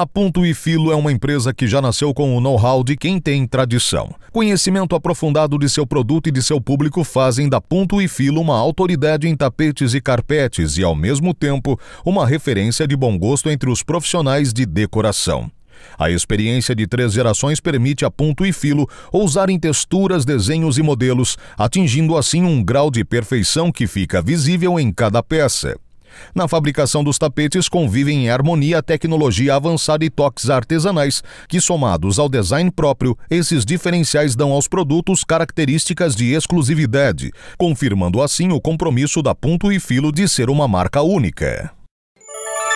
A Ponto e Filo é uma empresa que já nasceu com o know-how de quem tem tradição. Conhecimento aprofundado de seu produto e de seu público fazem da Ponto e Filo uma autoridade em tapetes e carpetes e, ao mesmo tempo, uma referência de bom gosto entre os profissionais de decoração. A experiência de três gerações permite a Ponto e Filo ousar em texturas, desenhos e modelos, atingindo assim um grau de perfeição que fica visível em cada peça. Na fabricação dos tapetes convivem em harmonia a tecnologia avançada e toques artesanais, que somados ao design próprio, esses diferenciais dão aos produtos características de exclusividade, confirmando assim o compromisso da Ponto e Filo de ser uma marca única.